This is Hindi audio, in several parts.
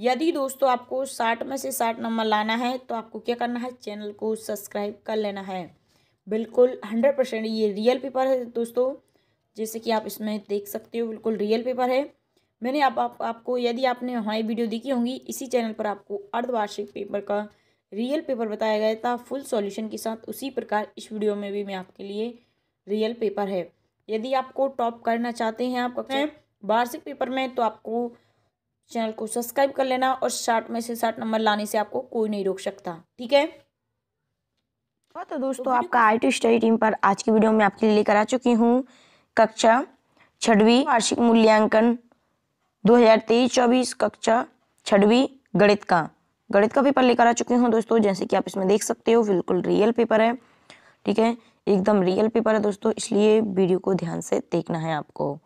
यदि दोस्तों आपको साठ में से साठ नंबर लाना है तो आपको क्या करना है चैनल को सब्सक्राइब कर लेना है बिल्कुल हंड्रेड परसेंट ये रियल पेपर है दोस्तों जैसे कि आप इसमें देख सकते हो बिल्कुल रियल पेपर है मैंने आप, आप आपको यदि आपने हमारी वीडियो देखी होंगी इसी चैनल पर आपको अर्धवार्षिक पेपर का रियल पेपर बताया गया था फुल सॉल्यूशन के साथ उसी प्रकार इस वीडियो में भी मैं आपके लिए रियल पेपर है यदि आपको टॉप करना चाहते हैं आप वार्षिक पेपर में तो आपको चैनल को सब्सक्राइब कर लेना और शार्ट में से साठ नंबर लाने से आपको कोई नहीं रोक सकता ठीक है हाँ, तो दोस्तों तो आपका आई टी स्टडी टीम पर आज की वीडियो में आपके लिए लेकर आ चुकी हूँ कक्षा छठवी वार्षिक मूल्यांकन 2023-24 कक्षा छठवी गणित का गणित का पेपर लेकर आ चुकी हूँ दोस्तों जैसे कि आप इसमें देख सकते हो बिल्कुल रियल पेपर है ठीक है एकदम रियल पेपर है दोस्तों इसलिए वीडियो को ध्यान से देखना है आपको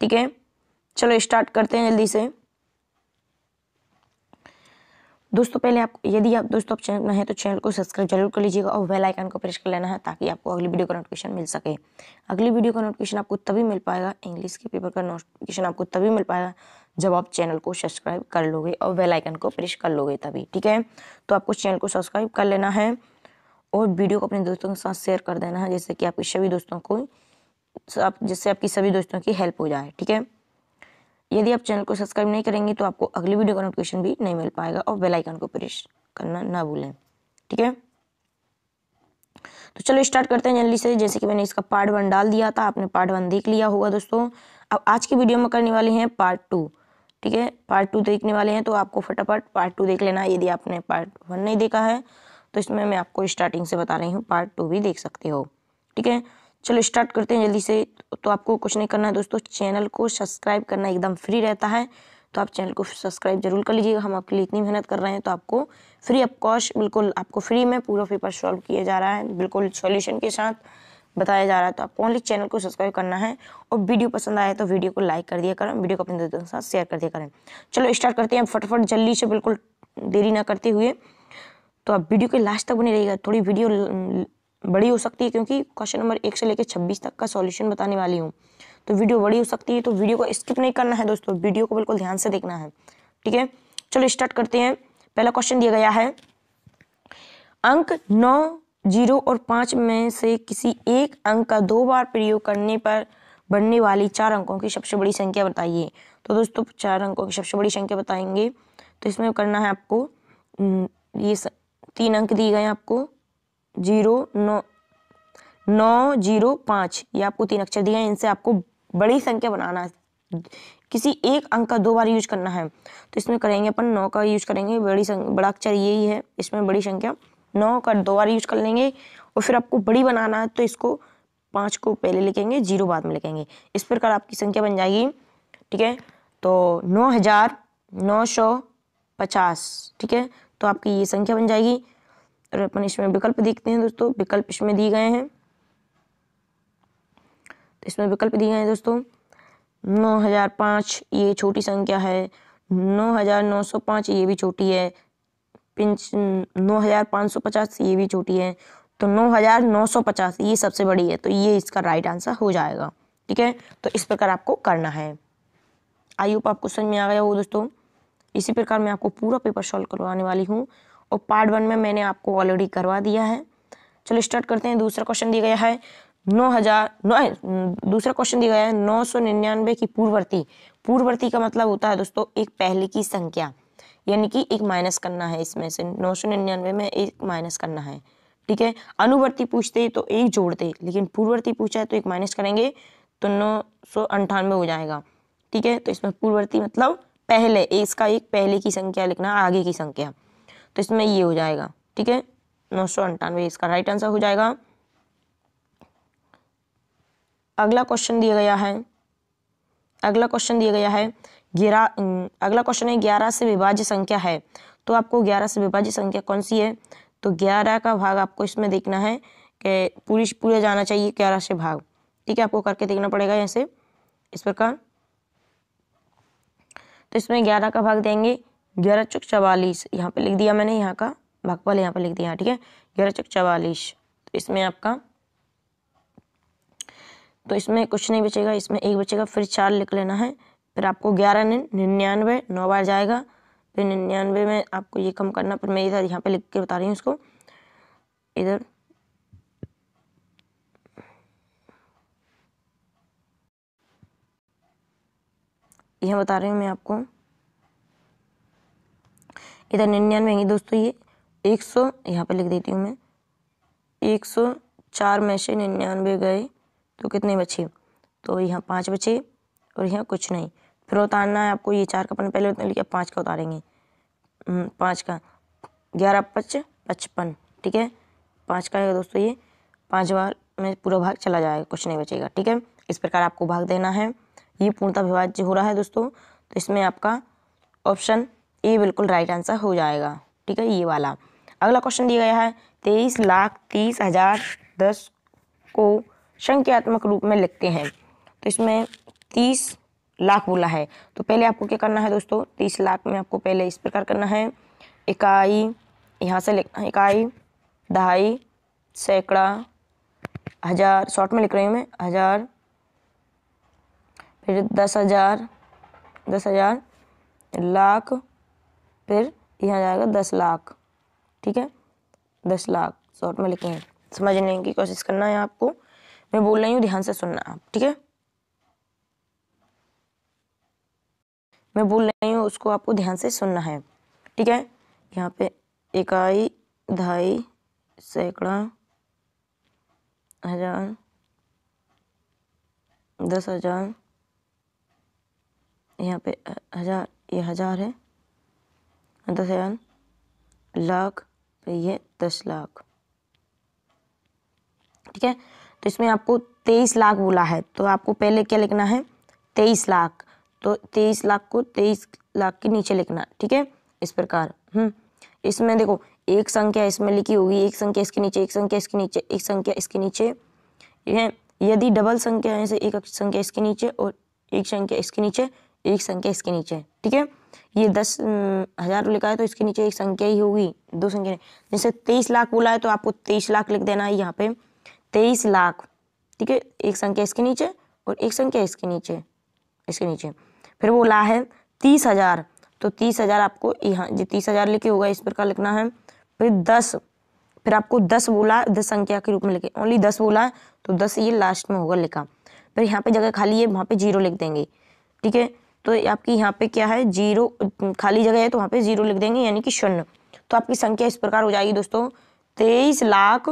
ठीक है चलो स्टार्ट करते हैं जल्दी से दोस्तों पहले आप यदि आप दोस्तों आप चैनल में हैं तो चैनल को सब्सक्राइब जरूर कर लीजिएगा और बेल आइकन को प्रेस कर लेना है ताकि आपको अगली वीडियो का नोटिफिकेशन मिल सके अगली वीडियो का नोटिफिकेशन आपको तभी मिल पाएगा इंग्लिश के पेपर का नोटिफिकेशन आपको तभी मिल पाएगा जब आप चैनल को सब्सक्राइब कर लोगे और बेल आइकन को प्रेस कर लोगे तभी ठीक है तो आपको चैनल को सब्सक्राइब कर लेना है और वीडियो को अपने दोस्तों के साथ शेयर कर देना है जैसे कि आपके सभी दोस्तों को आप जिससे आपकी सभी दोस्तों की हेल्प हो जाए ठीक है यदि आप चैनल को सब्सक्राइब नहीं करेंगे तो आपको अगली वीडियो का नोटिफिकेशन भी नहीं मिल पाएगा और बेल आइकन को प्रेस करना ना भूलें ठीक है तो चलो स्टार्ट करते हैं जल्दी से जैसे कि मैंने इसका पार्ट वन डाल दिया था आपने पार्ट वन देख लिया होगा दोस्तों अब आज की वीडियो में करने वाले हैं पार्ट टू ठीक है पार्ट टू देखने वाले हैं तो आपको फटाफट पार्ट टू देख लेना यदि आपने पार्ट वन नहीं देखा है तो इसमें मैं आपको स्टार्टिंग से बता रही हूँ पार्ट टू भी देख सकते हो ठीक है चलो स्टार्ट करते हैं जल्दी से तो आपको कुछ नहीं करना है दोस्तों चैनल को सब्सक्राइब करना एकदम फ्री रहता है तो आप चैनल को सब्सक्राइब जरूर कर लीजिएगा हम आपके लिए इतनी मेहनत कर रहे हैं तो आपको फ्री ऑफ कॉस्ट बिल्कुल आपको फ्री में पूरा पेपर सॉल्व किया जा रहा है बिल्कुल सॉल्यूशन के साथ बताया जा रहा है तो आपको ओनली चैनल को सब्सक्राइब करना है और वीडियो पसंद आए तो वीडियो को लाइक कर दिया करें वीडियो को अपने दोस्तों के साथ शेयर कर दिया करें चलो स्टार्ट करते हैं फटाफट जल्दी से बिल्कुल देरी ना करते हुए तो आप वीडियो के लास्ट तक बने रहिएगा थोड़ी वीडियो बड़ी हो सकती है क्योंकि क्वेश्चन नंबर एक से लेकर छब्बीस तक का सॉल्यूशन बताने वाली हूँ तो वीडियो बड़ी हो सकती है तो वीडियो को स्किप नहीं करना है दोस्तों वीडियो को बिल्कुल ध्यान से देखना है ठीक है चलो स्टार्ट करते हैं पहला क्वेश्चन दिया गया है अंक नौ जीरो और पाँच में से किसी एक अंक का दो बार प्रयोग करने पर बढ़ने वाली चार अंकों की सबसे बड़ी संख्या बताइए तो दोस्तों चार अंकों की सबसे बड़ी संख्या बताएंगे तो इसमें करना है आपको ये तीन अंक दिए गए आपको जीरो नौ नौ जीरो पाँच ये आपको तीन अक्षर दिए हैं इनसे आपको बड़ी संख्या बनाना है किसी एक अंक का दो बार यूज करना है तो इसमें करेंगे अपन नौ का यूज करेंगे बड़ी बड़ा अक्षर यही है इसमें बड़ी संख्या नौ का दो बार यूज कर लेंगे और फिर आपको बड़ी बनाना है तो इसको पाँच को पहले लिखेंगे जीरो बाद में लिखेंगे इस प्रकार आपकी संख्या बन जाएगी ठीक है तो नौ हज़ार नौ सौ पचास ठीक है तो आपकी ये संख्या बन जाएगी और अपन इसमें विकल्प देखते हैं दोस्तों विकल्प इसमें दिए गए हैं तो इसमें विकल्प दिए गए हैं दोस्तों नौ हजार पाँच ये छोटी संख्या है नौ हजार नौ सौ पाँच ये भी छोटी है पिंच नौ हजार पाँच सौ पचास ये भी छोटी है तो नौ हजार नौ सौ पचास ये सबसे बड़ी है तो ये इसका राइट आंसर हो जाएगा ठीक है तो इस प्रकार आपको करना है आई होप आपको समझ में आ गया हो दोस्तों इसी प्रकार मैं आपको पूरा पेपर सॉल्व करवाने वाली हूँ और पार्ट वन में मैंने आपको ऑलरेडी करवा दिया है चलो स्टार्ट करते हैं दूसरा क्वेश्चन दिया गया है नौ हजार नौ दूसरा क्वेश्चन दिया गया है नौ सौ निन्यानवे की पूर्ववर्ती पूर्ववर्ती का मतलब होता है दोस्तों एक पहले की संख्या यानी कि एक माइनस करना है इसमें से नौ सौ निन्यानवे में एक माइनस करना है ठीक है अनुवर्ती पूछते तो एक जोड़ते लेकिन पूर्ववर्ती पूछा है तो एक माइनस करेंगे तो नौ सौ अंठानवे हो जाएगा ठीक है तो इसमें पूर्ववर्ती मतलब पहले इसका एक पहले की संख्या लिखना आगे की संख्या तो इसमें ये हो जाएगा ठीक है नौ सौ अंठानवे इसका राइट आंसर हो जाएगा अगला क्वेश्चन दिया गया है अगला क्वेश्चन दिया गया है ग्यारह अगला क्वेश्चन है ग्यारह से विभाज्य संख्या है तो आपको ग्यारह से विभाज्य संख्या कौन सी है तो ग्यारह का भाग आपको इसमें देखना है कि पूरी पूरे जाना चाहिए ग्यारह से भाग ठीक है आपको करके देखना पड़ेगा यहाँ से इस प्रकार तो इसमें ग्यारह का भाग देंगे ग्यारह चौक चवालीस यहाँ पे लिख दिया मैंने यहाँ का भागफल यहाँ पे लिख दिया ठीक है ग्यारह चौक चवालीस तो इसमें आपका तो इसमें कुछ नहीं बचेगा इसमें एक बचेगा फिर चार लिख लेना है फिर आपको ग्यारह निन्यानवे नौ बार जाएगा फिर निन्यानवे में आपको ये कम करना फिर मैं इधर यहाँ पे लिख के बता रही हूँ इसको इधर यह बता रही हूँ मैं आपको इधर निन्यानवे निन्यानवेंगे दोस्तों ये एक सौ यहाँ पर लिख देती हूँ मैं एक सौ चार में से निन्यानवे गए तो कितने बचे तो यहाँ पाँच बचे और यहाँ कुछ नहीं फिर उतारना है आपको ये चार का अपन पहले उतना लिखा पाँच का उतारेंगे हम्म, पाँच का ग्यारह पच पचपन ठीक है पाँच का है दोस्तों ये पाँच बार में पूरा भाग चला जाएगा कुछ नहीं बचेगा ठीक है इस प्रकार आपको भाग देना है ये पूर्णता विभाज्य हो रहा है दोस्तों तो इसमें आपका ऑप्शन ये बिल्कुल राइट आंसर हो जाएगा ठीक है ये वाला अगला क्वेश्चन दिया गया है तेईस लाख तीस हजार दस को संख्यात्मक रूप में लिखते हैं तो इसमें तीस लाख बोला है तो पहले आपको क्या करना है दोस्तों तीस लाख में आपको पहले इस प्रकार करना है इकाई यहाँ से लिखना इकाई दहाई सैकड़ा हज़ार शॉर्ट में लिख रही हूँ मैं हज़ार फिर दस हज़ार दस हज़ार लाख फिर यहाँ जाएगा दस लाख ठीक है दस लाख शॉर्ट में लिखे हैं समझने की कोशिश करना है आपको मैं बोल रही हूँ ध्यान से सुनना आप ठीक है मैं बोल रही हूँ उसको आपको ध्यान से सुनना है ठीक है यहाँ पे इकाई ढाई सैकड़ा हजार दस हजार यहाँ पे हजार ये हजार है दस लाख ये दस लाख ठीक है तो इसमें आपको तेईस लाख बोला है तो आपको पहले क्या लिखना है तेईस लाख तो तेईस लाख को तेईस लाख के नीचे लिखना ठीक है इस प्रकार हम्म इसमें देखो एक संख्या इसमें लिखी होगी एक संख्या इसके नीचे एक संख्या इसके नीचे एक संख्या इसके नीचे यह यदि डबल संख्या है एक संख्या इसके नीचे और एक संख्या इसके नीचे एक संख्या इसके नीचे ठीक है ये दस हज़ार लिखा है तो इसके नीचे एक संख्या ही होगी दो संख्या जैसे तेईस लाख बोला है तो आपको तेईस लाख लिख देना है यहाँ पे तेईस लाख ठीक है एक संख्या इसके नीचे और एक संख्या इसके नीचे इसके नीचे फिर बोला है तीस हज़ार तो तीस हज़ार आपको यहाँ जो तीस हज़ार लिखे होगा इस प्रकार लिखना है फिर दस फिर आपको दस बोला दस संख्या के रूप में लिखे ओनली दस बोला है तो दस ये लास्ट में होगा लिखा फिर यहाँ पे जगह खाली है वहाँ पे जीरो लिख देंगे ठीक है तो आपकी यहाँ पे क्या है जीरो खाली जगह है तो वहाँ पे जीरो लिख देंगे यानी कि शून्य तो आपकी संख्या इस प्रकार हो जाएगी दोस्तों तेईस लाख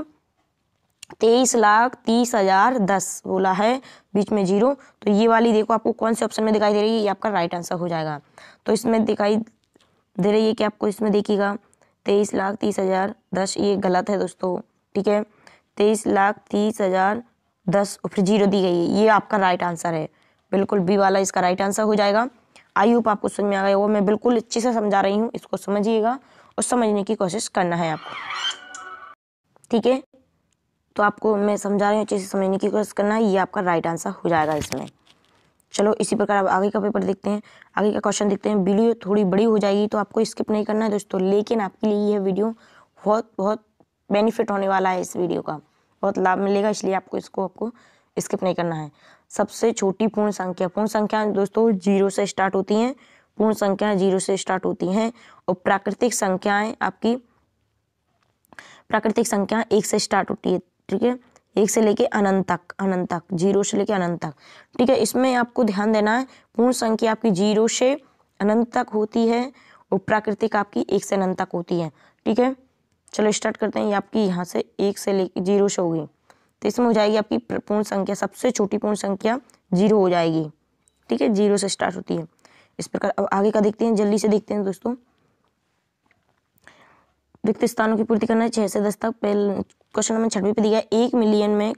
तेईस लाख तीस हजार दस बोला है बीच में जीरो तो ये वाली देखो आपको कौन से ऑप्शन में दिखाई दे रही है ये आपका राइट आंसर हो जाएगा तो इसमें दिखाई दे रही है कि आपको इसमें देखिएगा तेईस लाख तीस हजार दस ये गलत है दोस्तों ठीक है तेईस लाख तीस हजार दस और फिर जीरो दी गई है ये आपका राइट आंसर है बिल्कुल बी वाला इसका राइट आंसर हो जाएगा आई होप आपको समझ में आ गया वो मैं बिल्कुल अच्छे से समझा रही हूँ इसको समझिएगा और समझने की कोशिश करना है आपको ठीक है तो आपको मैं समझा रही हूँ अच्छे से समझने की कोशिश करना है ये आपका राइट आंसर हो जाएगा इसमें चलो इसी प्रकार आप आगे का पेपर देखते हैं आगे का क्वेश्चन देखते हैं वीडियो थोड़ी बड़ी हो जाएगी तो आपको स्किप नहीं करना है दोस्तों लेकिन आपके लिए यह वीडियो बहुत बहुत बेनिफिट होने वाला है इस वीडियो का बहुत लाभ मिलेगा इसलिए आपको इसको आपको स्किप नहीं करना है सबसे छोटी पूर्ण संख्या पूर्ण संख्या दोस्तों जीरो से स्टार्ट होती हैं पूर्ण संख्या जीरो से स्टार्ट होती हैं और प्राकृतिक संख्याएं आपकी प्राकृतिक संख्या एक से स्टार्ट होती है ठीक है एक से लेके अनंत तक अनंत तक जीरो से लेके अनंत तक ठीक है इसमें आपको ध्यान देना है पूर्ण संख्या आपकी जीरो से अनंत तक होती है और प्राकृतिक आपकी एक से अनंत तक होती है ठीक है चलो स्टार्ट करते हैं ये आपकी यहाँ से एक से लेके जीरो से होगी तो इसमें हो जाएगी आपकी पूर्ण संख्या सबसे छोटी पूर्ण संख्या जीरो हो जाएगी ठीक है जीरो से स्टार्ट होती है इस प्रकार अब आगे का देखते हैं जल्दी से देखते हैं दोस्तों रिक्त स्थानों की पूर्ति करना है छह से दस तक पहले क्वेश्चन नंबर छठवी पे दिया एक मिलियन में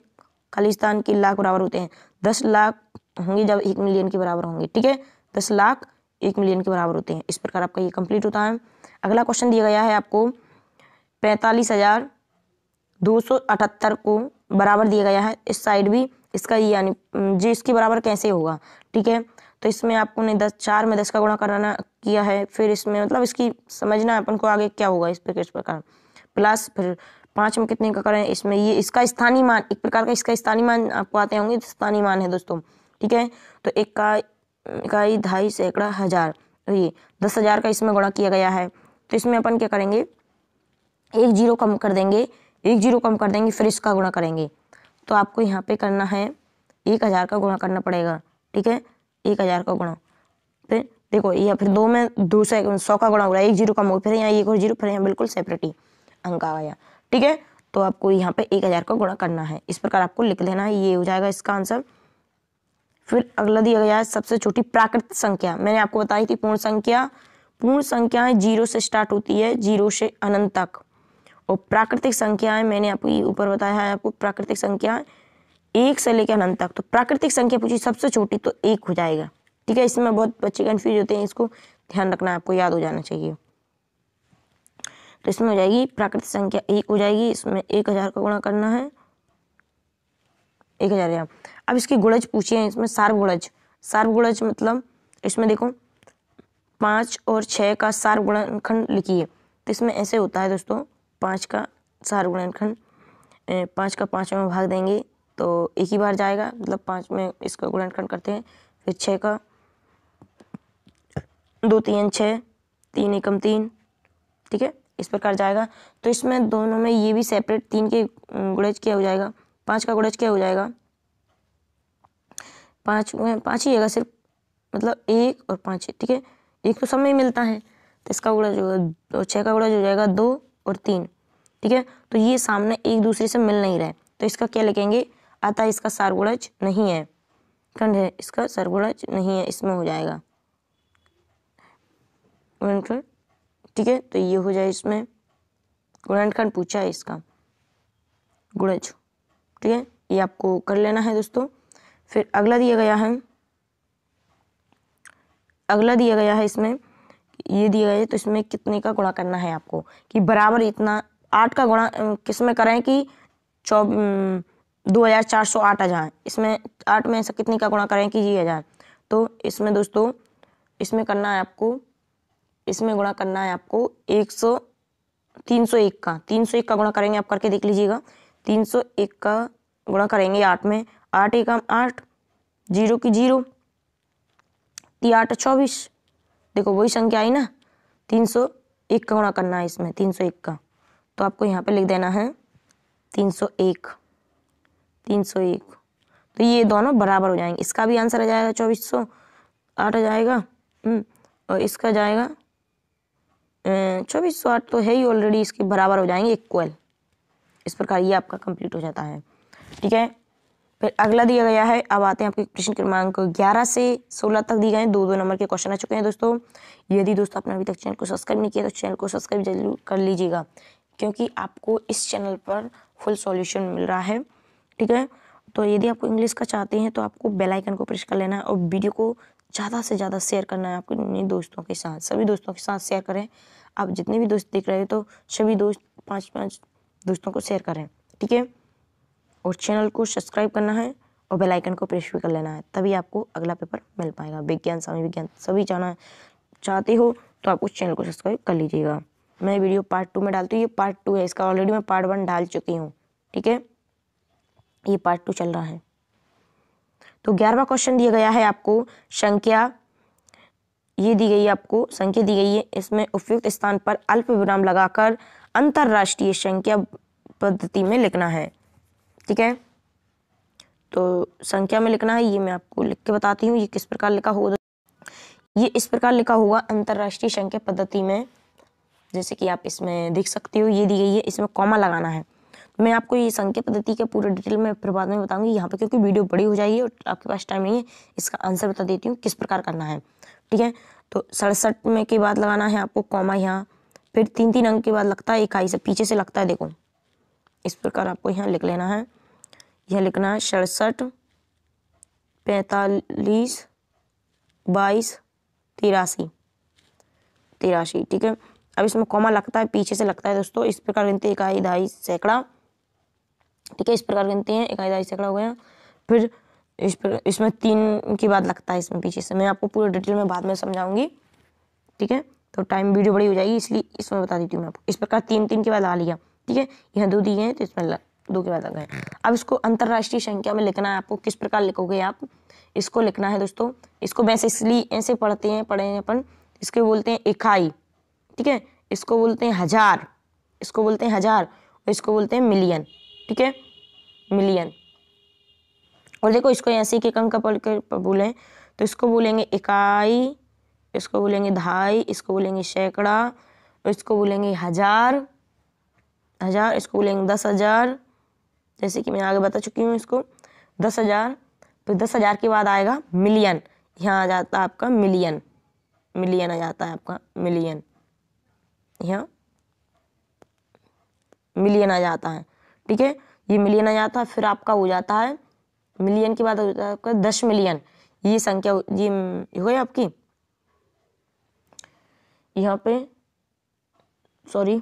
खाली स्थान के लाख बराबर होते हैं दस लाख होंगे जब एक मिलियन के बराबर होंगे ठीक है दस लाख एक मिलियन के बराबर होते हैं इस प्रकार आपका ये कंप्लीट होता है अगला क्वेश्चन दिया गया है आपको पैंतालीस हजार दो सौ अठहत्तर को बराबर दिया गया है इस साइड भी इसका यानी जी इसके बराबर कैसे होगा ठीक है तो इसमें आपको ने दस चार में दस का गुणा कराना किया है फिर इसमें मतलब इसकी समझना अपन को आगे क्या होगा इस पर किस प्रकार प्लस फिर पाँच में कितने का करें इसमें ये इसका स्थानीय मान एक प्रकार का इसका स्थानीय मान आपको आते होंगे तो स्थानीय मान है दोस्तों ठीक है तो एक का इकाई ढाई सैकड़ा हज़ार तो ये दस हज़ार का इसमें गुणा किया गया है तो इसमें अपन क्या करेंगे एक जीरो कम कर देंगे एक जीरो कम कर देंगे फिर इसका गुणा करेंगे तो आपको यहाँ पे करना है एक हज़ार का गुणा करना पड़ेगा ठीक है एक हज़ार का गुणा फिर देखो या फिर दो में दो से सौ का गुणा हो रहा है एक जीरो कम हो फिर यहाँ एक और जीरो फिर यहाँ बिल्कुल सेपरेट ही अंक आ गया ठीक है तो आपको यहाँ पे एक हज़ार का गुणा करना है इस प्रकार आपको लिख लेना है ये हो जाएगा इसका आंसर फिर अगला दिया गया है सबसे छोटी प्राकृतिक संख्या मैंने आपको बताई थी पूर्ण संख्या पूर्ण संख्याएं जीरो से स्टार्ट होती है जीरो से अनंत तक और प्राकृतिक संख्याएं मैंने आपको ऊपर बताया है आपको प्राकृतिक संख्याएं एक से लेकर अनंत तक तो प्राकृतिक संख्या पूछी सबसे छोटी तो एक हो जाएगा ठीक है इसमें बहुत बच्चे कन्फ्यूज होते हैं इसको ध्यान रखना आपको याद हो जाना चाहिए तो इसमें हो जाएगी प्राकृतिक संख्या एक हो जाएगी इसमें एक हज़ार का गुणा करना है एक हज़ार ग्राम अब इसकी गुणज पूछिए इसमें सार्वगुणज सार्वगुणज मतलब इसमें देखो पाँच और छः का सार्वगुणनखंड लिखिए तो इसमें ऐसे होता है दोस्तों पाँच का सार गुणनखंड पाँच का पाँच में भाग देंगे तो एक ही बार जाएगा मतलब पाँच में इसका गुणनखंड करते हैं फिर छः का दो तीन छः तीन एकम तीन ठीक है इस प्रकार जाएगा तो इसमें दोनों में ये भी सेपरेट तीन के गुणज क्या हो जाएगा पाँच का गुणज क्या हो जाएगा पाँच में पाँच ही आएगा सिर्फ मतलब एक और पाँच ठीक है एक तो सब में मिलता है तो इसका गुणज होगा छः का गुणज हो जाएगा दो और तीन ठीक है तो ये सामने एक दूसरे से मिल नहीं रहे तो इसका क्या लिखेंगे अतः इसका सारगुणज नहीं है खंड है इसका सरगुणज नहीं है इसमें हो जाएगा ठीक है तो ये हो जाए इसमें गुणनखंड पूछा है इसका गुणज ठीक है ये आपको कर लेना है दोस्तों फिर अगला दिया गया है अगला दिया गया है इसमें ये दिया गया है तो इसमें कितने का गुणा करना है आपको कि बराबर इतना आठ का गुणा किस में करें कि चौ दो हज़ार चार सौ आठ आ जाए इसमें आठ में ऐसा कितने का गुणा करें कि ये आ जाए तो इसमें दोस्तों इसमें करना है आपको इसमें गुणा करना है आपको एक सौ तीन सौ एक का तीन सौ एक का गुणा करेंगे आप करके देख लीजिएगा तीन सौ एक का गुणा करेंगे आठ में आठ एक आठ जीरो की जीरो आठ चौबीस देखो वही संख्या आई ना तीन सौ एक का गुणा करना है इसमें तीन सौ एक का तो आपको यहाँ पे लिख देना है तीन सौ एक तीन सौ एक तो ये दोनों बराबर हो जाएंगे इसका भी आंसर आ जाएगा चौबीस सौ आठ आ जाएगा हम्म, और इसका जाएगा चौबीस सौ आठ तो है ही ऑलरेडी इसके बराबर हो जाएंगे इक्वल इस प्रकार ये आपका कंप्लीट हो जाता है ठीक है फिर अगला दिया गया है अब आते हैं आपके प्रश्न क्रमांक ग्यारह से सोलह तक दिए गए दो दो नंबर के क्वेश्चन आ चुके हैं दोस्तों यदि दोस्तों आपने अभी तक चैनल को सब्सक्राइब नहीं किया तो चैनल को सब्सक्राइब जरूर कर लीजिएगा क्योंकि आपको इस चैनल पर फुल सॉल्यूशन मिल रहा है ठीक है तो यदि आपको इंग्लिश का चाहते हैं तो आपको बेल आइकन को प्रेस कर लेना है और वीडियो को ज़्यादा से ज़्यादा शेयर करना है आपके दोस्तों के साथ सभी दोस्तों के साथ शेयर करें आप जितने भी दोस्त देख रहे हो तो सभी दोस्त पाँच पाँच दोस्तों को शेयर करें ठीक है और चैनल को सब्सक्राइब करना है और बेल आइकन को प्रेस भी कर लेना है तभी आपको अगला पेपर मिल पाएगा विज्ञान सामय विज्ञान सभी जाना चाहते हो तो आप उस चैनल को सब्सक्राइब कर लीजिएगा मैं वीडियो पार्ट टू में डालती हूँ ये पार्ट टू है इसका ऑलरेडी मैं पार्ट वन डाल चुकी हूँ ठीक है ये पार्ट टू चल रहा है तो ग्यारहवा क्वेश्चन दिया गया है आपको संख्या ये दी गई है आपको संख्या दी गई है इसमें उपयुक्त स्थान पर अल्प विराम लगाकर अंतर्राष्ट्रीय संख्या पद्धति में लिखना है ठीक है तो संख्या में लिखना है ये मैं आपको लिख के बताती हूँ ये किस प्रकार लिखा होगा ये इस प्रकार लिखा होगा अंतर्राष्ट्रीय संख्या पद्धति में जैसे कि आप इसमें देख सकते हो ये दी गई है इसमें कॉमा लगाना है तो मैं आपको ये संख्या पद्धति के पूरे डिटेल में फिर बाद में बताऊंगी यहाँ पे क्योंकि वीडियो बड़ी हो जाएगी और आपके पास टाइम नहीं है इसका आंसर बता देती हूँ किस प्रकार करना है ठीक है तो सड़सठ में के बाद लगाना है आपको कॉमा यहाँ फिर तीन तीन अंक के बाद लगता है इकाई से पीछे से लगता है देखो इस प्रकार आपको यहाँ लिख लेना है यह लिखना है सड़सठ पैंतालीस बाईस तिरासी तिरासी ठीक है अब इसमें कॉमा लगता है पीछे से लगता है दोस्तों इस प्रकार गिनते हैं इकाई ढाई सैकड़ा ठीक है इस प्रकार गिनते हैं इकाई ढाई सैकड़ा हो गया फिर इस पर इसमें तीन की बात लगता है इसमें पीछे से मैं आपको पूरे डिटेल में बाद में समझाऊंगी ठीक है तो टाइम वीडियो बड़ी हो जाएगी इसलिए इसमें बता देती हूँ मैं आपको इस प्रकार तीन तीन के बाद आ लिया ठीक है यहाँ दो दिए हैं तो इसमें दो के बाद लगाए अब इसको अंतर्राष्ट्रीय संख्या में लिखना है आपको किस प्रकार लिखोगे आप इसको लिखना है दोस्तों इसको वैसे इसलिए ऐसे पढ़ते हैं पढ़े हैं अपन इसके बोलते हैं इकाई ठीक है इसको बोलते हैं हजार इसको बोलते हैं हजार और इसको बोलते हैं मिलियन ठीक है मिलियन और देखो इसको ऐसे के अंक पढ़ कर बोलें तो इसको बोलेंगे इकाई इसको बोलेंगे ढाई इसको बोलेंगे सैकड़ा और इसको बोलेंगे हजार हज़ार बोलेंगे दस हज़ार जैसे कि मैं आगे बता चुकी हूँ इसको दस हज़ार फिर दस हज़ार के बाद आएगा मिलियन यहाँ आ जाता है आपका मिलियन मिलियन आ जाता है आपका मिलियन यहाँ मिलियन आ जाता है ठीक है ये मिलियन आ जाता है फिर आपका हो जाता है मिलियन के बाद हो जाता है आपका दस मिलियन ये संख्या ये हो गई आपकी यहाँ पे सॉरी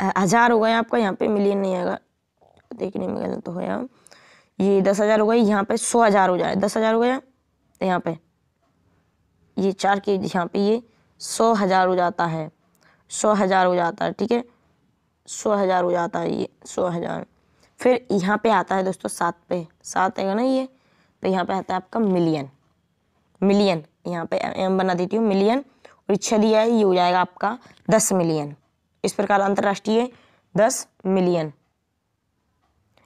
हज़ार हो गया आपका यहाँ पे मिलियन नहीं आएगा देखने में गलत तो हो गया ये दस हज़ार हो गए यहाँ पे सौ हज़ार हो जाए दस हज़ार हो गया तो यहाँ पे ये चार के यहाँ पे ये सौ हज़ार हो जाता है सौ हज़ार हो जाता है ठीक है सौ हज़ार हो जाता है ये सौ हज़ार फिर यहाँ पे आता है दोस्तों सात पे सात आएगा ना ये तो यहाँ पे आता है आपका मिलियन मिलियन यहाँ पे एम बना देती हूँ मिलियन और इच्छा दिया है ये हो जाएगा आपका दस मिलियन इस प्रकार अंतर्राष्ट्रीय दस मिलियन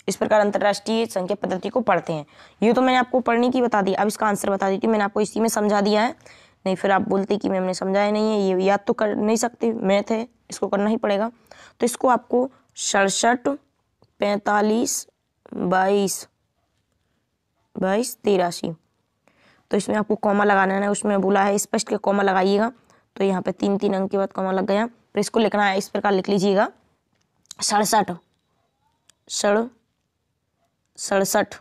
इस प्रकार अंतर्राष्ट्रीय संख्या पद्धति को पढ़ते हैं ये तो मैंने आपको पढ़ने की बता दी अब इसका आंसर बता देती मैंने आपको इसी में समझा दिया है नहीं फिर आप बोलते कि मैंने समझाया नहीं है ये याद तो कर नहीं सकते मैथ है इसको करना ही पड़ेगा तो इसको आपको सड़सठ पैंतालीस बाईस बाईस तिरासी तो इसमें आपको कॉमा लगाना है उसमें बोला है स्पष्ट के कॉमा लगाइएगा तो यहाँ पे तीन तीन अंक के बाद कॉमा लग गया पर तो इसको लिखना है इस प्रकार लिख लीजिएगा सड़सठ सड़ सड़सठ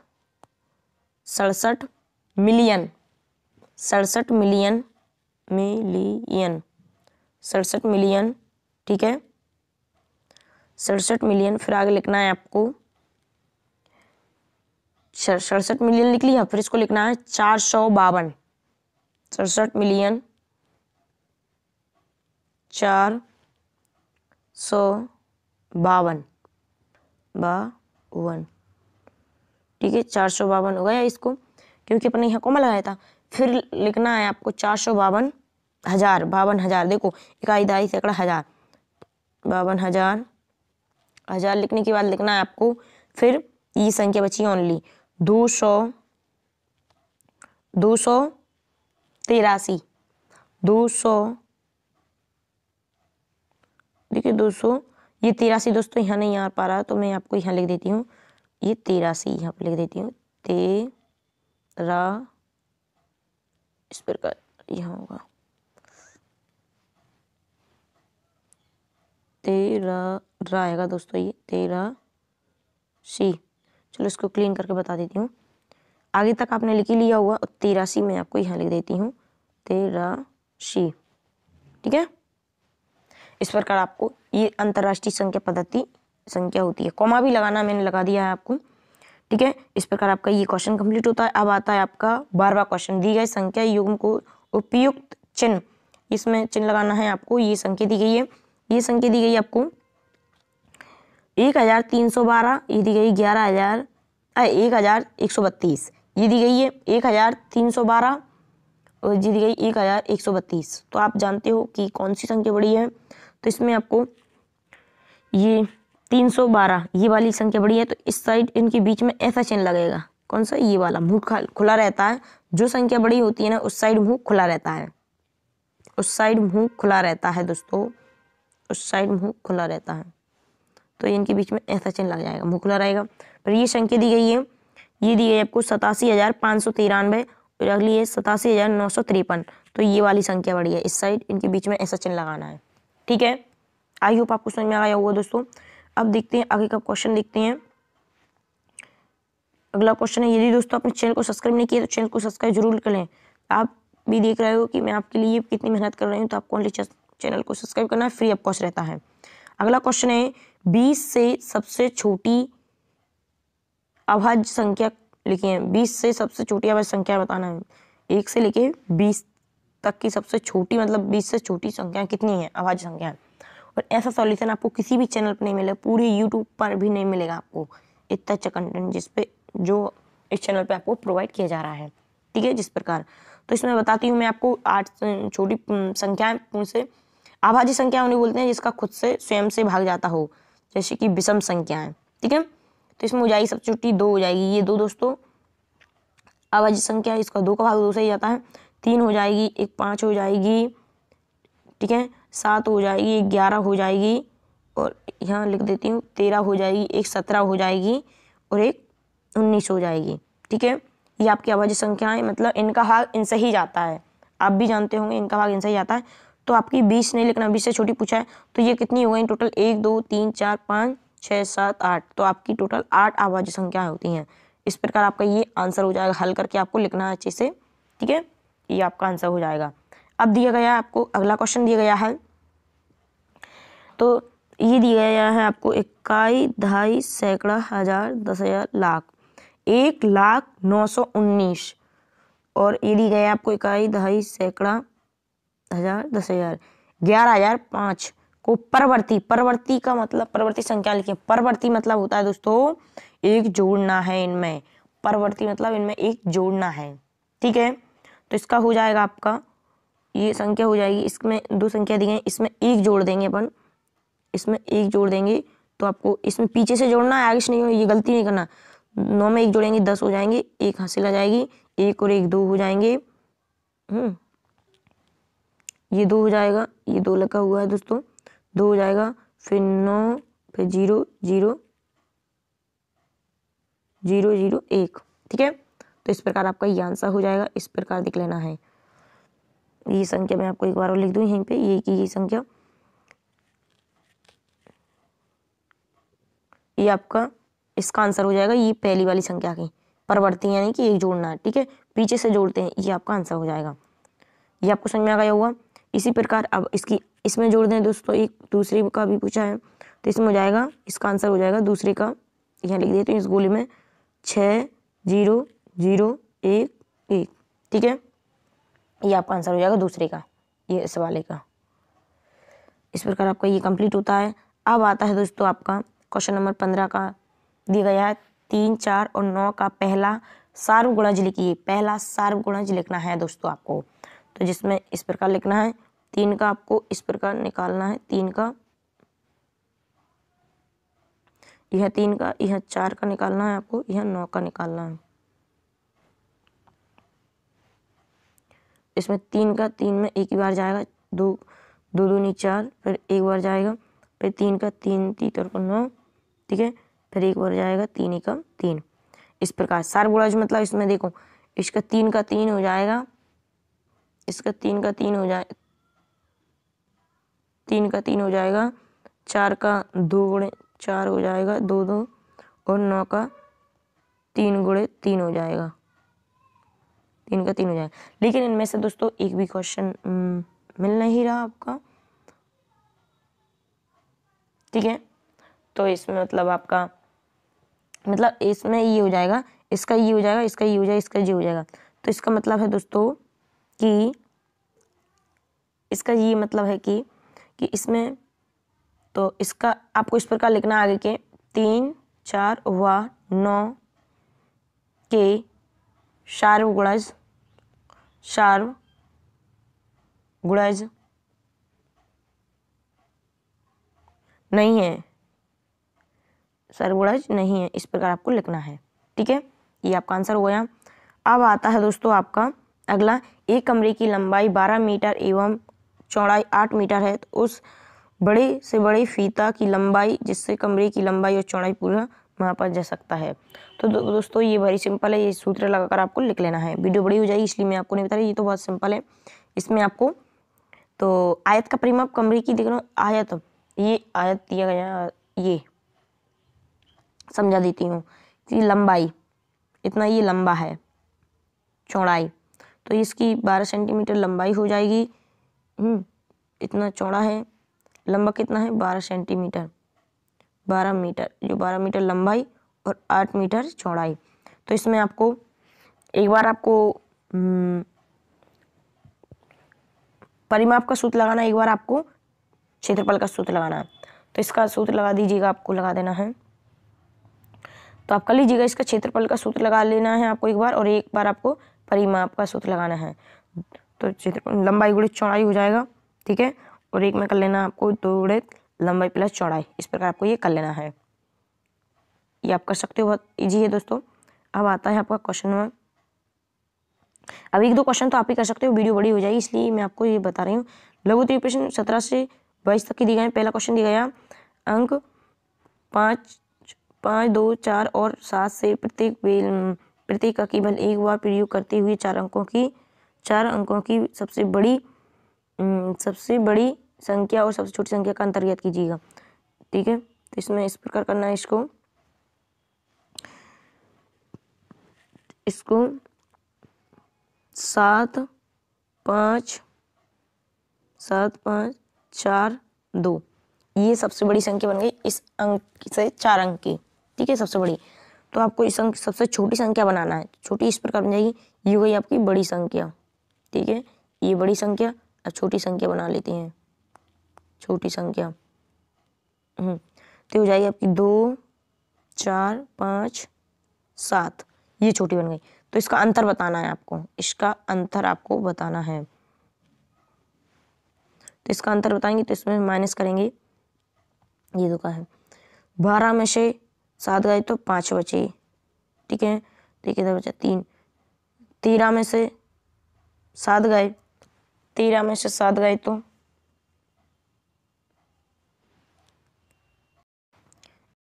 सड़सठ मिलियन सड़सठ मिलियन मिलियन सड़सठ मिलियन ठीक है सड़सठ मिलियन फिर आगे लिखना है आपको सड़सठ मिलियन लिख लिया फिर इसको लिखना है चार सौ बावन सड़सठ मिलियन चार सो बावन बावन ठीक है चार सौ बावन हो गया इसको क्योंकि अपने यहाँ कोमा लगाया था फिर लिखना है आपको चार सौ बावन हजार बावन हजार देखो इकाई दाई सैकड़ा हजार बावन हजार हजार लिखने के बाद लिखना है आपको फिर ये संख्या बची ओनली दो सौ दो सौ तिरासी दो सौ देखिए दोस्तों ये तिरासी दोस्तों यहाँ नहीं आ पा रहा तो मैं आपको यहाँ लिख देती हूँ ये तिरासी यहाँ पर लिख देती हूँ ते रा इस प्रकार यहाँ होगा तेरा रा आएगा दोस्तों ये तेरा सी चलो इसको क्लीन करके बता देती हूँ आगे तक आपने लिख ही लिया हुआ तिरासी मैं आपको यहाँ लिख देती हूँ तेरा सी ठीक है इस प्रकार आपको ये अंतर्राष्ट्रीय संख्या पद्धति संख्या होती है कॉमा भी लगाना मैंने लगा दिया है आपको ठीक है इस प्रकार आपका ये क्वेश्चन कंप्लीट होता है अब आता है आपका बारवा क्वेश्चन दी गई संख्या युग्म को उपयुक्त चिन्ह इसमें चिन्ह लगाना है आपको ये संख्या दी गई है ये संख्या दी गई आपको एक हज़ार तीन सौ बारह ये दी गई ग्यारह हज़ार एक हज़ार एक सौ बत्तीस ये दी गई है एक हज़ार तीन सौ बारह और ये दी गई एक हज़ार एक सौ बत्तीस तो आप जानते हो कि कौन सी संख्या बड़ी है तो इसमें आपको ये 312 ये वाली संख्या बड़ी है तो इस साइड इनके बीच में ऐसा चिन्ह लगेगा कौन सा ये वाला मुंह खुला रहता है जो संख्या बड़ी होती है ना उस साइड मुंह खुला रहता है उस साइड मुंह खुला रहता है दोस्तों उस साइड मुंह खुला रहता है तो इनके बीच में ऐसा चिन्ह लग जाएगा मुंह खुला रहेगा पर ये संख्या दी गई है ये दी गई आपको सतासी हज़ार पाँच सौ तिरानवे और अगली है सतासी हज़ार नौ सौ तिरपन तो ये वाली संख्या बड़ी है इस साइड इनके बीच में ऐसा चिन्ह लगाना है ठीक है आई होप आपको समझ में आया होगा दोस्तों अब देखते हैं आगे का क्वेश्चन देखते हैं अगला क्वेश्चन है यदि दोस्तों अपने चैनल को सब्सक्राइब नहीं किया तो चैनल को सब्सक्राइब जरूर कर लें आप भी देख रहे हो कि मैं आपके लिए कितनी मेहनत कर रही हूँ तो आपको ओनली चैनल को सब्सक्राइब करना है फ्री ऑफ कॉस्ट रहता है अगला क्वेश्चन है बीस से सबसे छोटी अभाज्य संख्या लिखी है बीस से सबसे छोटी अभाज्य संख्या बताना है एक से लेके बीस तक की सबसे छोटी मतलब बीस से छोटी संख्या कितनी है आवाज संख्या और ऐसा सॉल्यूशन आपको किसी भी चैनल पर नहीं मिलेगा पूरे यूट्यूब पर भी नहीं मिलेगा आपको इतना अच्छा कंटेंट जिसपे जो इस चैनल पे आपको प्रोवाइड किया जा रहा है ठीक है जिस प्रकार तो इसमें बताती हूँ मैं आपको आठ छोटी संख्याएं से आभाजी संख्या उन्हें बोलते हैं जिसका खुद से स्वयं से भाग जाता हो जैसे कि विषम संख्याएं ठीक है तो इसमें हो जाएगी सबसे छोटी दो हो जाएगी ये दो दोस्तों आभाजी संख्या इसका दो का भाग दो से ही जाता है तीन हो जाएगी एक पाँच हो जाएगी ठीक है सात हो जाएगी एक ग्यारह हो जाएगी और यहाँ लिख देती हूँ तेरह हो जाएगी एक सत्रह हो जाएगी और एक उन्नीस हो जाएगी ठीक है ये आपकी आवाज़ी संख्याएं मतलब इनका भाग इनसे ही जाता है आप भी जानते होंगे इनका भाग इनसे ही जाता है तो आपकी बीस नहीं लिखना बीस से छोटी पूछा है तो ये कितनी हो गई टोटल एक दो तीन चार पाँच छः सात आठ तो आपकी टोटल आठ आवाज़ी संख्याएँ होती हैं इस प्रकार आपका ये आंसर हो जाएगा हल करके आपको लिखना है अच्छे से ठीक है ये आपका आंसर हो जाएगा अब दिया गया आपको अगला क्वेश्चन दिया गया है तो ये दिया गया है आपको इक्काई ढाई सैकड़ा हज़ार दस हज़ार लाख एक लाख नौ सौ उन्नीस और ये दिया गया आपको इकाई ढाई सैकड़ा हज़ार दस हज़ार ग्यारह हज़ार पाँच को परवर्ती परवर्ती का मतलब परवर्ती संख्या लिखिए परवर्ती मतलब होता है दोस्तों एक जोड़ना है इनमें परवर्ती मतलब इनमें एक जोड़ना है ठीक है तो इसका हो जाएगा आपका ये संख्या हो जाएगी इसमें दो संख्या दी गई इसमें एक जोड़ देंगे अपन इसमें एक जोड़ देंगे तो आपको इसमें पीछे से जोड़ना है आगे से नहीं ये गलती नहीं करना नौ में एक जोड़ेंगे दस हो जाएंगे एक हासिल आ जाएगी एक और एक दो हो जाएंगे हम्म, ये दो हो जाएगा ये दो लगा हुआ है दोस्तों दो हो जाएगा फिर नौ फिर जीरो जीरो जीरो जीरो एक ठीक है तो इस प्रकार आपका ये आंसर हो जाएगा इस प्रकार दिख लेना है ये संख्या मैं आपको एक बार और लिख दूँ यहीं पे ये की ये संख्या ये आपका इसका आंसर हो जाएगा ये पहली वाली संख्या की परवर्ती यानी कि एक जोड़ना है ठीक है पीछे से जोड़ते हैं ये आपका आंसर हो जाएगा ये आपको समझ में आ गया हुआ इसी प्रकार अब इसकी इसमें जोड़ दें दोस्तों एक दूसरे का भी पूछा है तो इसमें हो जाएगा इसका आंसर हो जाएगा दूसरे का यहाँ लिख देते हैं इस गोली में छः जीरो जीरो एक एक ठीक है ये आपका आंसर हो जाएगा दूसरे का ये इस वाले का इस प्रकार आपका ये कंप्लीट होता है अब आता है दोस्तों आपका क्वेश्चन नंबर पंद्रह का दिया गया है तीन चार और नौ का पहला सार्वगुणज लिखिए पहला सार्वगुणज लिखना है दोस्तों आपको तो जिसमें इस प्रकार लिखना है तीन का आपको इस प्रकार निकालना है तीन का यह तीन का यह चार का निकालना है आपको यह नौ का निकालना है इसमें तीन का तीन में एक ही बार जाएगा दो दो नी चार फिर एक बार जाएगा फिर तीन का तीन तीन तरफ नौ ठीक है फिर एक बार जाएगा तीन एक तीन इस प्रकार सार जो मतलब इसमें देखो इसका तीन का तीन हो जाएगा इसका तीन का तीन हो जाए तीन का तीन हो जाएगा चार का दो गुड़े चार हो जाएगा दो दो और नौ का तीन गुड़े तीन हो जाएगा तीन का तीन हो जाएगा लेकिन इनमें से दोस्तों एक भी क्वेश्चन हम्म, मिल नहीं रहा आपका ठीक है तो इसमें मतलब आपका मतलब इसमें ये हो जाएगा इसका ये हो जाएगा इसका ये हो जाएगा इसका ये हो जाएगा तो इसका मतलब है दोस्तों कि इसका ये मतलब है कि कि इसमें तो इसका आपको इस प्रकार लिखना आगे के तीन चार व नौ के चार गुणज शार्व गुड़ाइज नहीं है सरगुड़ज नहीं है इस प्रकार आपको लिखना है ठीक है ये आपका आंसर हो गया अब आता है दोस्तों आपका अगला एक कमरे की लंबाई 12 मीटर एवं चौड़ाई 8 मीटर है तो उस बड़े से बड़े फीता की लंबाई जिससे कमरे की लंबाई और चौड़ाई पूरा वहाँ पर जा सकता है तो दो, दोस्तों ये भारी सिंपल है ये सूत्र लगाकर आपको लिख लेना है वीडियो बड़ी हो जाएगी इसलिए मैं आपको नहीं बता रही ये तो बहुत सिंपल है इसमें आपको तो आयत का परिमाप कमरे की देख रहा हूँ आयत ये आयत दिया गया ये समझा देती हूँ लंबाई इतना ये लंबा है चौड़ाई तो इसकी बारह सेंटीमीटर लंबाई हो जाएगी हम्म, इतना चौड़ा है लंबा कितना है बारह सेंटीमीटर बारह मीटर जो बारह मीटर लंबाई और आठ मीटर चौड़ाई तो इसमें आपको एक बार आपको हम्म, परिमाप का सूत्र लगाना है एक बार आपको क्षेत्रफल का सूत्र लगाना है तो इसका सूत्र लगा दीजिएगा आपको लगा देना है तो आप कर लीजिएगा इसका क्षेत्रफल का सूत्र लगा लेना है आपको एक बार और एक बार आपको परिमाप का सूत्र लगाना है तो क्षेत्रफल लंबाई गुड़ित चौड़ाई हो जाएगा ठीक है और एक में कर लेना आपको दो गुड़ित लंबाई प्लस चौड़ाई इस प्रकार आपको ये कर लेना है ये आप कर सकते हो बहुत ईजी है दोस्तों अब आता है आपका क्वेश्चन नंबर अब एक दो क्वेश्चन तो आप ही कर सकते हो वीडियो बड़ी हो जाएगी इसलिए मैं आपको ये बता रही हूँ लघु प्रश्न सत्रह से बाईस तक की दी गए पहला क्वेश्चन दिया गया अंक पाँच पाँच दो चार और सात से प्रत्येक प्रत्येक का केवल एक बार प्रयोग करते हुए चार अंकों की चार अंकों की सबसे बड़ी सबसे बड़ी संख्या और सबसे छोटी संख्या का अंतर्ज्ञात कीजिएगा ठीक है तो इसमें इस प्रकार करना है इसको इसको सात पाँच सात पाँच चार दो ये सबसे बड़ी संख्या बन गई इस अंक से चार अंक की ठीक है सबसे बड़ी तो आपको इस अंक सबसे छोटी संख्या बनाना है छोटी इस प्रकार बन जाएगी ये हो गई आपकी बड़ी संख्या ठीक है ये बड़ी संख्या अब छोटी संख्या बना लेते हैं छोटी संख्या हम्म, तो हो जाएगी आपकी दो चार पाँच सात ये छोटी बन गई तो इसका अंतर बताना है आपको इसका अंतर आपको बताना है तो इसका अंतर बताएंगे तो इसमें माइनस करेंगे ये दो का है बारह में से सात गए तो पाँच बचे ठीक है तो किधर बचा तीन तेरह में से सात गए तेरह में से सात गए तो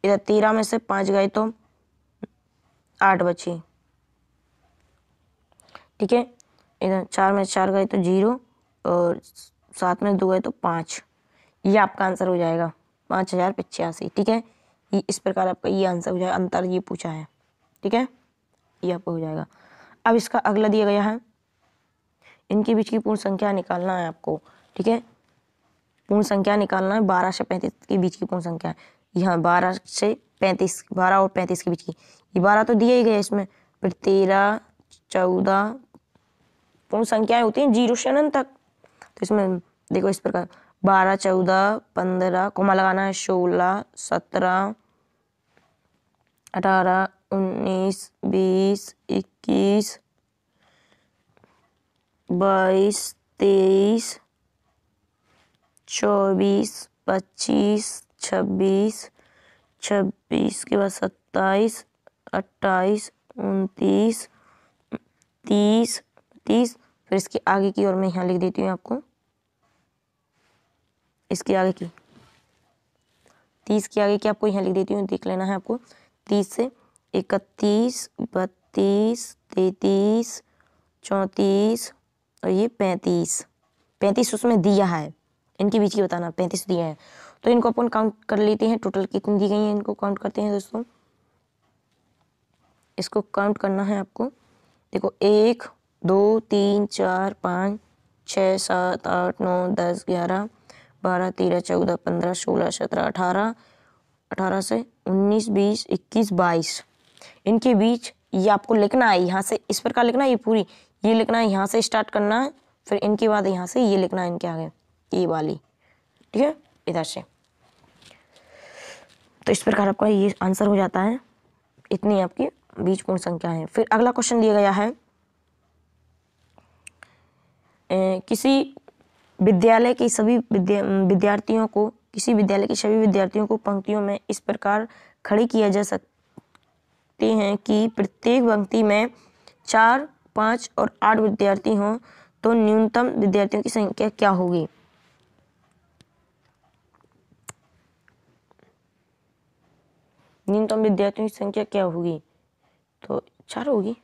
इधर तेरह में से पाँच गए तो आठ बची ठीक है इधर चार में चार गए तो जीरो और सात में दो गए तो पाँच ये आपका आंसर हो जाएगा पाँच हज़ार पचासी ठीक है ये इस प्रकार आपका ये आंसर हो जाएगा अंतर ये पूछा है ठीक है ये आपका हो जाएगा अब इसका अगला दिया गया है इनके बीच की पूर्ण संख्या निकालना है आपको ठीक है पूर्ण संख्या निकालना है बारह से पैंतीस के बीच की पूर्ण संख्या है यहाँ बारह से पैंतीस बारह और पैंतीस के बीच की ये बारह तो दिया ही गए इसमें फिर तेरह चौदह पूर्ण संख्याएं होती हैं जीरो से अनंत तक तो इसमें देखो इस प्रकार बारह चौदह पंद्रह कोमा लगाना है सोलह सत्रह अठारह उन्नीस बीस इक्कीस बाईस तेईस चौबीस पच्चीस छब्बीस छब्बीस के बाद सत्ताईस अट्ठाईस उनतीस तीस तीस फिर इसके आगे की और मैं यहाँ लिख देती हूँ आपको इसके आगे की तीस के आगे की आपको यहाँ लिख देती हूँ देख लेना है आपको तीस से इकतीस बत्तीस तैतीस चौंतीस और ये पैंतीस पैंतीस उसमें दिया है इनके बीच की बताना पैंतीस दिया है तो इनको अपन काउंट कर लेते हैं टोटल कितनी दी गई हैं इनको काउंट करते हैं दोस्तों इसको काउंट करना है आपको देखो एक दो तीन चार पाँच छः सात आठ नौ दस ग्यारह बारह तेरह चौदह पंद्रह सोलह सत्रह अठारह अठारह से उन्नीस बीस इक्कीस बाईस इनके बीच ये आपको लिखना है यहाँ से इस प्रकार लिखना है ये पूरी ये लिखना है यहाँ से स्टार्ट करना है फिर इनके बाद यहाँ से ये लिखना है इनके आगे ये वाली ठीक है इधर से तो इस प्रकार आपका ये आंसर हो जाता है इतनी आपकी बीज पूर्ण संख्या है फिर अगला क्वेश्चन दिया गया है ए, किसी विद्यालय के सभी विद्या विद्यार्थियों को किसी विद्यालय के सभी विद्यार्थियों को पंक्तियों में इस प्रकार खड़े किया जा सकते हैं कि प्रत्येक पंक्ति में चार पाँच और आठ विद्यार्थी हों तो न्यूनतम विद्यार्थियों की संख्या क्या होगी न्यूनतम विद्यार्थियों की संख्या क्या होगी तो चार होगी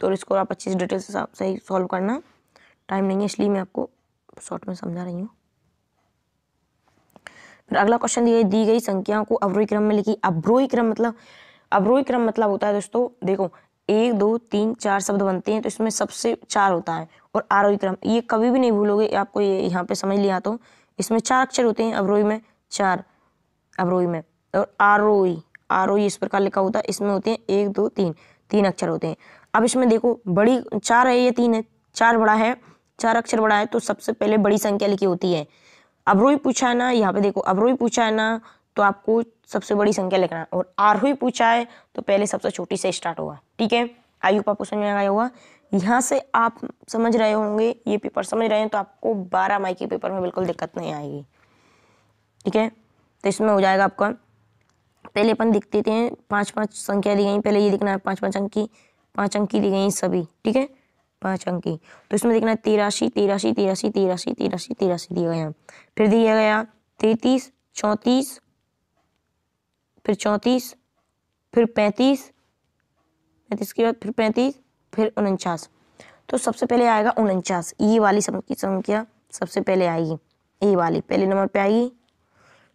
तो इसको आप अच्छी डिटेल से सही सॉल्व करना टाइम नहीं है इसलिए मैं आपको शॉर्ट में समझा रही हूँ फिर अगला क्वेश्चन दिया दी गई संख्याओं को अवरोही क्रम में लिखी अवरोही क्रम मतलब अवरोही क्रम मतलब होता है दोस्तों देखो एक दो तीन चार शब्द बनते हैं तो इसमें सबसे चार होता है और आरोही क्रम ये कभी भी नहीं भूलोगे आपको ये यहाँ पे समझ लिया तो इसमें चार अक्षर होते हैं अवरोही में चार अवरोही में और आरोही आर ओ इस प्रकार लिखा होता है इसमें होते हैं एक दो तीन तीन अक्षर होते हैं अब इसमें देखो बड़ी चार है या तीन है चार बड़ा है चार अक्षर बड़ा है तो सबसे पहले बड़ी संख्या लिखी होती है अवरोही पूछा है ना यहाँ पे देखो अवरोही पूछा है ना तो आपको सबसे बड़ी संख्या लिखना और आरोही पूछा है तो पहले सबसे छोटी से स्टार्ट होगा ठीक है आयु पापो समझ में आया होगा यहाँ से आप समझ रहे होंगे ये पेपर समझ रहे हैं तो आपको बारह माई के पेपर में बिल्कुल दिक्कत नहीं आएगी ठीक है तो इसमें हो जाएगा आपका पहले अपन दिख देते हैं पाँच पाँच संख्या दी गई पहले ये दिखना है पाँच पाँच अंक की पाँच अंक की दी गई सभी ठीक है पाँच अंक की तो इसमें देखना है तिरासी तिरासी तिरासी तिरासी तिरासी तिरासी दिया गया फिर दिया गया तैतीस चौंतीस फिर चौंतीस फिर पैंतीस पैंतीस के बाद फिर पैंतीस फिर उनचास तो सबसे पहले आएगा उनचास ये वाली सबकी संख्या सबसे पहले आएगी ये वाली पहले नंबर पे आएगी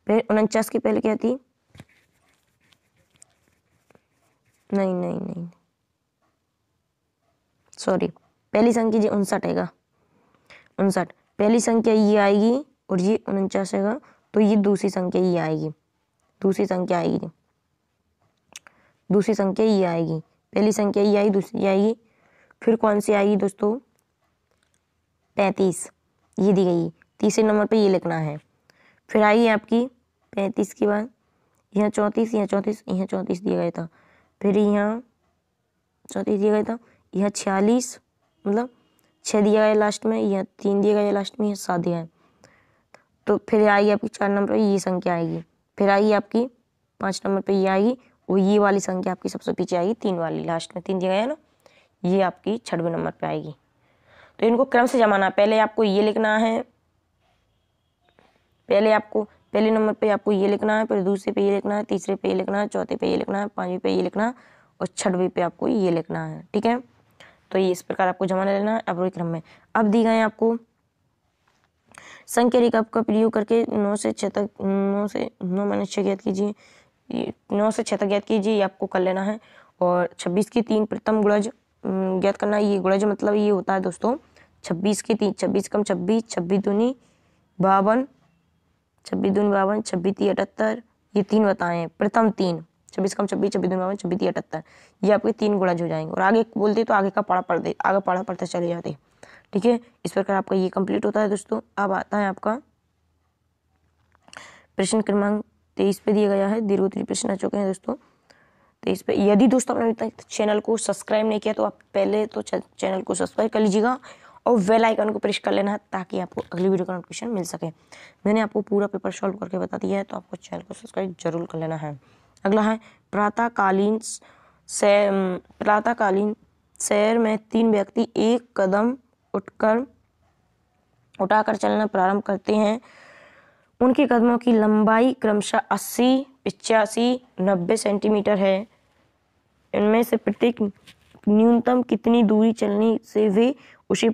फिर उनचास की पहले क्या थी नहीं नहीं नहीं सॉरी पहली संख्या जी उनसठ आएगा उनसठ पहली संख्या ये आएगी और ये उनचास आएगा तो ये दूसरी संख्या ये आएगी दूसरी संख्या आएगी दूसरी संख्या ये आएगी पहली संख्या ये आई दूसरी ये आएगी फिर कौन सी आएगी दोस्तों पैंतीस ये दी गई तीसरे नंबर पे ये लिखना है फिर आएगी आपकी पैंतीस के बाद यहाँ चौंतीस यहाँ चौंतीस यहाँ चौंतीस दिया गया था फिर यहाँ चौंतीस दिया गया था यह छियालीस मतलब छः दिया गया लास्ट में यह तीन दिया गया लास्ट में यह सात दिया है तो फिर आएगी आपकी चार नंबर पर ये संख्या आएगी फिर आएगी आपकी पाँच नंबर पर ये आएगी और ये वाली संख्या आपकी सबसे पीछे आएगी तीन वाली लास्ट में तीन दिया गया ना ये आपकी छठवें नंबर पर आएगी तो इनको क्रम से जमाना पहले आपको ये लिखना है पहले आपको पहले नंबर पे आपको ये लिखना है फिर दूसरे पे ये लिखना है तीसरे पे ये लिखना है चौथे पे ये लिखना है पांचवी पे ये लिखना है और छठवीं पे आपको ये लिखना है ठीक है तो ये इस प्रकार आपको जमा लेना है अवरोही क्रम में अब दी गए आपको संख्या रेखा का प्रयोग करके नौ से छः तक नौ से नौ मैंने छः ज्ञात कीजिए नौ से छः तक ज्ञात कीजिए ये आपको कर लेना है और छब्बीस की तीन प्रथम गुणज ज्ञात करना ये गुणज मतलब ये होता है दोस्तों छब्बीस के तीन छब्बीस कम छब्बीस छब्बीस दूनी बावन छब्बीस दून बावन छब्बीस ती अठहत्तर ये तीन बताए प्रथम तीन छब्बीस कम छब्बीस छब्बीस दून बावन छब्बीस ती अठहत्तर ये आपके तीन गुणज हो जाएंगे और आगे बोलते तो आगे का पढ़ा पढ़ते आगे पढ़ा पढ़ते चले जाते ठीक है इस प्रकार आपका ये कम्प्लीट होता है दोस्तों अब आता है आपका प्रश्न क्रमांक तेईस पे दिया गया है दीर्घोत्तरी प्रश्न आ चुके हैं दोस्तों तेईस पे यदि दोस्तों आपने चैनल को सब्सक्राइब नहीं किया तो आप पहले तो चैनल को सब्सक्राइब कर लीजिएगा और वेल आइकन को प्रेस कर लेना है ताकि आपको अगली वीडियो का नोटिफिकेशन मिल सके मैंने आपको पूरा पेपर सॉल्व करके बता दिया है तो आपको चैनल को सब्सक्राइब जरूर कर लेना है अगला है प्रातःकालीन से प्रातःकालीन शहर में तीन व्यक्ति एक कदम उठकर उठाकर चलना प्रारंभ करते हैं उनके कदमों की लंबाई क्रमशः अस्सी पिचासी नब्बे सेंटीमीटर है इनमें से प्रत्येक न्यूनतम कितनी दूरी चलने से वे उसे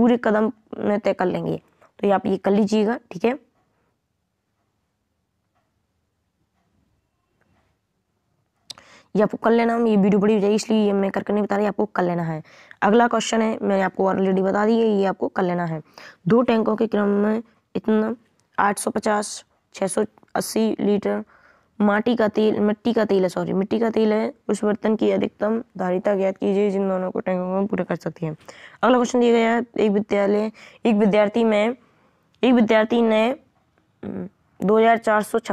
पूरे कदम में तय कर लेंगे तो ये आप ये कर लीजिएगा ठीक है ये आपको कर लेना ये वीडियो बड़ी हो जाएगी इसलिए ये मैं करके नहीं बता रही आपको कर लेना है अगला क्वेश्चन है मैंने आपको ऑलरेडी बता दी है ये आपको कर लेना है दो टैंकों के क्रम में इतना 850 680 लीटर माटी का तेल मिट्टी का तेल है सॉरी मिट्टी का तेल है उस बर्तन की अधिकतम धारिता ज्ञात कीजिए जिन दोनों को टैंकों में पूरा कर सकती है अगला क्वेश्चन दिया गया है एक विद्यालय एक विद्यार्थी में एक विद्यार्थी ने हम्म, दो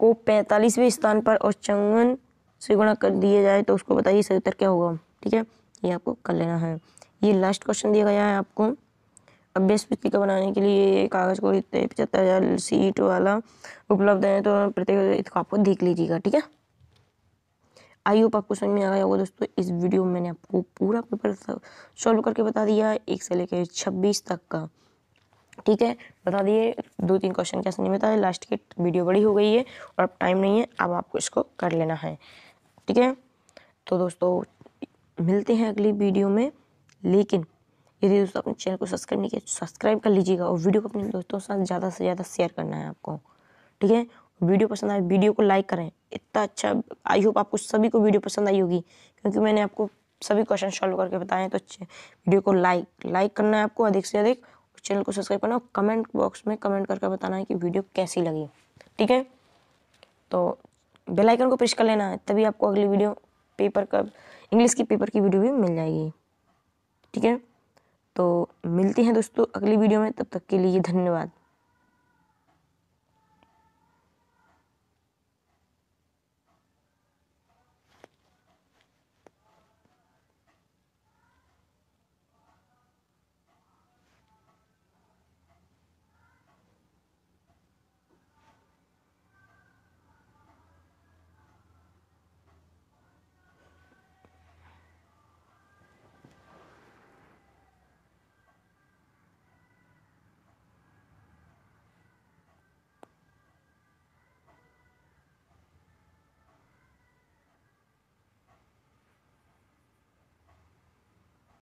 को पैंतालीसवें स्थान पर औचंगन से गुणा कर दिया जाए तो उसको बताइए सही उत्तर क्या होगा ठीक है ये आपको कर लेना है ये लास्ट क्वेश्चन दिया गया है आपको अब का बनाने के लिए कागज़ को इतने पचहत्तर हज़ार सीट वाला उपलब्ध है तो प्रत्येक इसको आपको देख लीजिएगा ठीक है आई होप आपको समझ में आ गया होगा दोस्तों इस वीडियो में मैंने आपको पूरा पेपर सॉल्व करके बता दिया एक से लेकर छब्बीस तक का ठीक है बता दिए दो तीन क्वेश्चन कैसे नहीं बताए लास्ट की वीडियो बड़ी हो गई है और अब टाइम नहीं है अब आपको इसको कर लेना है ठीक है तो दोस्तों मिलते हैं अगली वीडियो में लेकिन यदि दोस्तों अपने चैनल को सब्सक्राइब नहीं किया सब्सक्राइब तो कर लीजिएगा और वीडियो को अपने दोस्तों के साथ ज़्यादा से ज़्यादा शेयर करना है आपको ठीक है वीडियो पसंद आए वीडियो को लाइक करें इतना अच्छा आई होप आपको सभी को वीडियो पसंद आई होगी क्योंकि मैंने आपको सभी क्वेश्चन सॉल्व करके बताएं तो अच्छे वीडियो को लाइक लाइक करना है आपको अधिक से अधिक चैनल को सब्सक्राइब करना और कमेंट बॉक्स में कमेंट करके बताना है कि वीडियो कैसी लगी ठीक है तो बेल आइकन को प्रेस कर लेना है तभी आपको अगली वीडियो पेपर का इंग्लिश की पेपर की वीडियो भी मिल जाएगी ठीक है तो मिलते हैं दोस्तों अगली वीडियो में तब तक के लिए धन्यवाद